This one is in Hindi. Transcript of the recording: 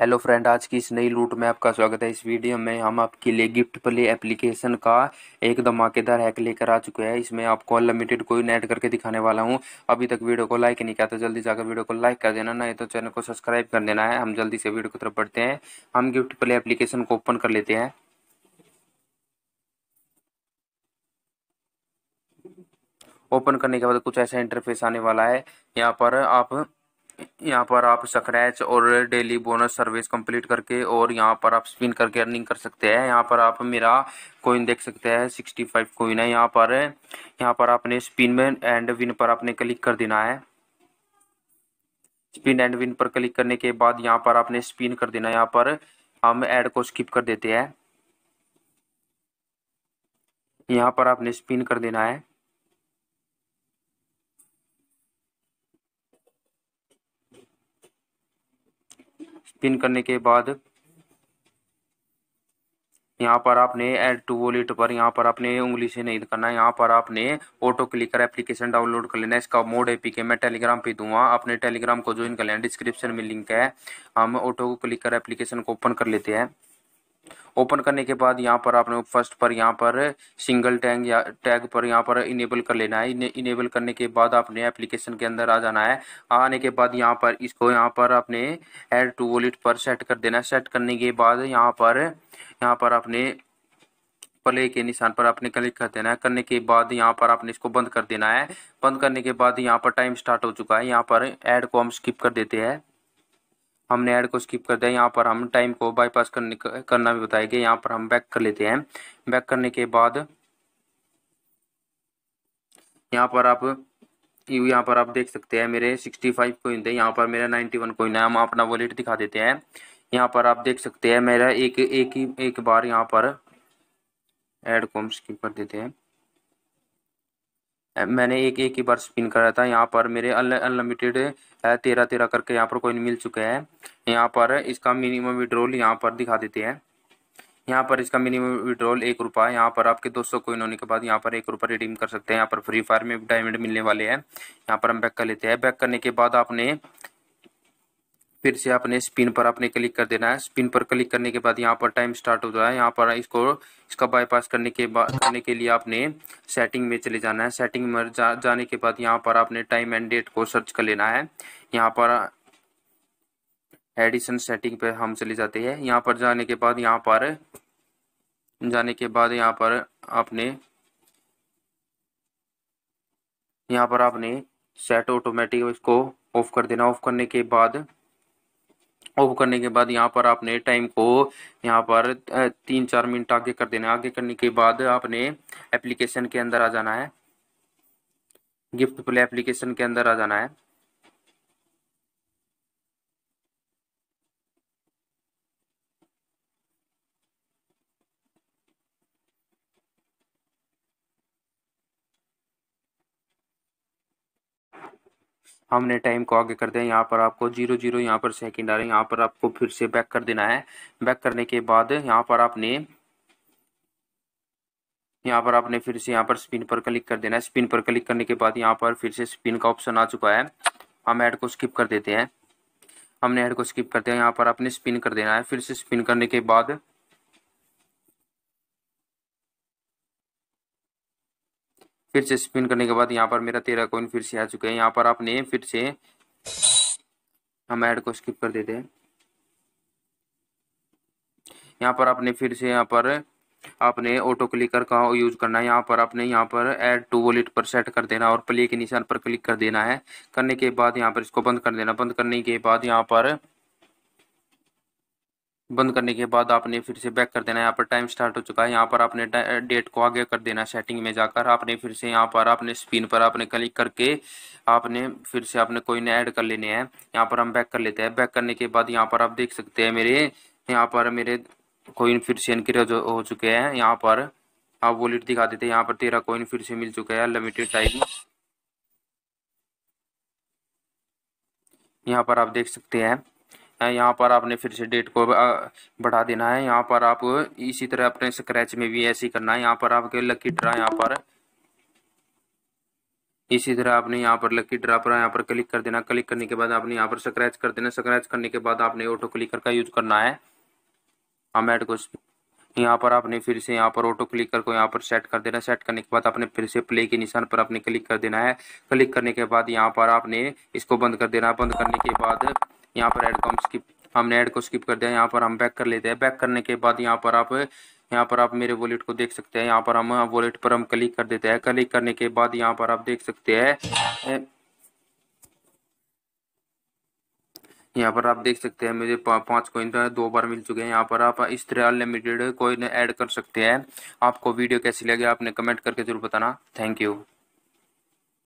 हेलो फ्रेंड आज की इस नई लूट में आपका स्वागत है इस वीडियो में हम आपके लिए गिफ्ट प्ले एप्लीकेशन का एक धमाकेदार हैक लेकर आ चुके हैं इसमें आपको अनलिमिटेड कोई ऐड करके दिखाने वाला हूं अभी तक वीडियो को लाइक नहीं किया तो जल्दी जाकर वीडियो को लाइक कर देना नहीं तो चैनल को सब्सक्राइब कर देना है हम जल्दी से वीडियो की तरफ बढ़ते हैं हम गिफ्ट प्ले एप्लीकेशन को ओपन कर लेते हैं ओपन करने के बाद कुछ ऐसा इंटरफेस आने वाला है यहाँ पर आप यहाँ पर आप स्क्रैच और डेली बोनस सर्विस कंप्लीट करके और यहाँ पर आप स्पिन करके अर्निंग कर सकते हैं यहाँ पर आप मेरा कोइन देख सकते हैं सिक्सटी फाइव कोइन है यहाँ पर यहाँ पर आपने स्पिन में एंड विन पर आपने क्लिक कर देना है स्पिन एंड विन पर क्लिक करने के बाद यहाँ पर आपने स्पिन कर देना यहाँ पर हम एड को स्किप कर देते हैं यहाँ पर आपने स्पिन कर देना है पिन करने के बाद यहाँ पर आपने ऐड टू वॉलेट पर यहाँ पर आपने उंगली से नहीं करना है यहाँ पर आपने ऑटो कर एप्लीकेशन डाउनलोड कर लेना है इसका मोड एपी के मैं टेलीग्राम पे दूंगा अपने टेलीग्राम को ज्वाइन कर लेना डिस्क्रिप्शन में लिंक है हम ऑटो कर एप्लीकेशन को ओपन कर लेते हैं ओपन करने के बाद यहाँ पर आपने फर्स्ट पर यहाँ पर सिंगल टैग या टैग पर यहाँ पर इनेबल कर लेना है इनेबल करने के बाद आपने एप्लीकेशन के अंदर आ जाना है आने के बाद यहाँ पर इसको यहाँ पर आपने ऐड टू वॉलेट पर सेट कर देना है सेट करने के बाद यहाँ पर यहाँ पर आपने प्ले के निशान पर आपने क्लिक कर देना है करने के बाद यहाँ पर आपने इसको बंद कर देना है बंद करने के बाद यहाँ पर टाइम स्टार्ट हो चुका है यहाँ पर ऐड को हम स्किप कर देते हैं हमने ऐड को स्किप कर दिया यहाँ पर हम टाइम को बाईपास करने करना भी बताएंगे यहाँ पर हम बैक कर लेते हैं बैक करने के बाद यहाँ पर आप यहाँ पर आप देख सकते हैं मेरे 65 फाइव कोइन थे यहाँ पर मेरा 91 वन कोइन है हम अपना वॉलेट दिखा देते हैं यहाँ पर आप देख सकते हैं मेरा एक एक ही एक बार यहाँ पर ऐड को हम स्किप कर देते हैं मैंने एक एक ही बार स्पिन करा था यहाँ पर मेरे अनलिमिटेड तेरह तेरह करके यहाँ पर कोइन मिल चुके हैं यहाँ पर इसका मिनिमम विड्रॉल यहाँ पर दिखा देते हैं यहाँ पर इसका मिनिमम विड्रॉल एक है यहाँ पर आपके 200 कोइन होने के बाद यहाँ पर एक रुपया रिडीम कर सकते हैं यहाँ पर फ्री फायर में डायमंड मिलने वाले हैं यहाँ पर हम बैक कर लेते हैं बैक करने के बाद आपने फिर से आपने स्पिन पर आपने क्लिक कर देना है स्पिन पर क्लिक करने के बाद यहाँ पर टाइम स्टार्ट हो जाए है यहाँ पर इसको इसका बाईपास करने के बाद करने के लिए आपने सेटिंग में चले जाना है सेटिंग में जा, जाने के बाद यहाँ पर आपने टाइम एंड डेट को सर्च कर लेना है यहाँ पर एडिशन सेटिंग पर हम चले जाते हैं यहाँ पर जाने के बाद यहाँ पर जाने के बाद यहाँ पर आपने यहाँ पर आपने सेट ऑटोमेटिक इसको ऑफ कर देना ऑफ करने के बाद ऑफ करने के बाद यहाँ पर आपने टाइम को यहाँ पर तीन चार मिनट आगे कर देना आगे करने के बाद आपने एप्लीकेशन के अंदर आ जाना है गिफ्ट प्ले एप्लीकेशन के अंदर आ जाना है हमने टाइम को आगे कर दिया यहाँ पर आपको जीरो जीरो यहाँ पर सेकंड आ रहे हैं यहाँ पर आपको फिर से बैक कर देना है बैक करने के बाद यहाँ पर आपने यहाँ पर आपने फिर से यहाँ पर स्पिन पर क्लिक कर देना है स्पिन पर क्लिक करने के बाद यहाँ पर फिर से स्पिन का ऑप्शन आ चुका है हम ऐड को स्किप कर देते हैं हमने ऐड को स्किप करते हैं यहाँ पर आपने स्पिन कर देना है फिर से स्पिन करने के बाद फिर से स्पिन करने के बाद यहाँ पर मेरा तेरह कॉइन फिर से आ चुके हैं यहाँ पर आपने फिर से हम ऐड को स्किप कर देते हैं यहाँ पर आपने फिर से यहाँ पर आपने ऑटो क्लिकर का यूज करना है यहाँ पर आपने यहाँ पर ऐड टू वॉलेट पर सेट कर देना और प्ले के निशान पर क्लिक कर देना है करने के बाद यहाँ पर इसको बंद कर देना बंद करने के बाद यहाँ पर बंद करने के बाद आपने फिर से बैक कर देना है यहाँ पर टाइम स्टार्ट हो चुका है यहाँ पर आपने डेट को आगे कर देना सेटिंग में जाकर आपने फिर से यहाँ पर आपने स्क्रीन पर आपने क्लिक करके आपने फिर से आपने कोई ना ऐड कर लेने हैं यहाँ पर हम बैक कर लेते हैं बैक करने के बाद यहाँ पर आप देख सकते हैं मेरे यहाँ पर मेरे कोइन फिर से इनक्रीज हो चुके हैं यहाँ पर आप वॉलेट दिखा देते हैं यहाँ पर तेरह कोइन फिर से मिल चुका है लिमिटेड टाइम यहाँ पर आप देख सकते हैं यहाँ पर आपने फिर से डेट को बढ़ा देना है यहाँ पर आप इसी तरह अपने स्क्रैच में भी ऐसे ही करना है यहाँ पर आपके लकी ड्रा यहाँ पर इसी तरह आपने यहाँ पर लकी ड्रा पर यहाँ पर क्लिक कर देना क्लिक करने के बाद आपने यहाँ पर स्क्रैच कर देना स्क्रैच करने के बाद आपने ऑटो क्लिकर का यूज करना है हम एड को यहाँ पर आपने फिर से यहाँ पर ऑटो क्लिकर को यहाँ पर सेट कर देना सेट करने के बाद आपने फिर से प्ले के निशान पर आपने क्लिक कर देना है क्लिक करने के बाद यहाँ पर आपने इसको बंद कर देना बंद करने के बाद यहाँ पर एड को हम स्किप हमने एड को स्किप कर दिया यहाँ पर हम बैक कर लेते हैं बैक करने के बाद यहाँ पर आप यहाँ पर आप मेरे वॉलेट को देख सकते हैं यहाँ पर हम वॉलेट पर हम क्लिक कर देते हैं क्लिक करने के बाद यहाँ पर आप देख सकते हैं यहाँ पर आप देख सकते हैं मुझे पा, पाँच कोइन दो बार मिल चुके हैं यहाँ पर आप इस तरह अनलिमिटेड कोइन ऐड कर सकते हैं आपको वीडियो कैसी लगे आपने कमेंट करके जरूर बताना थैंक यू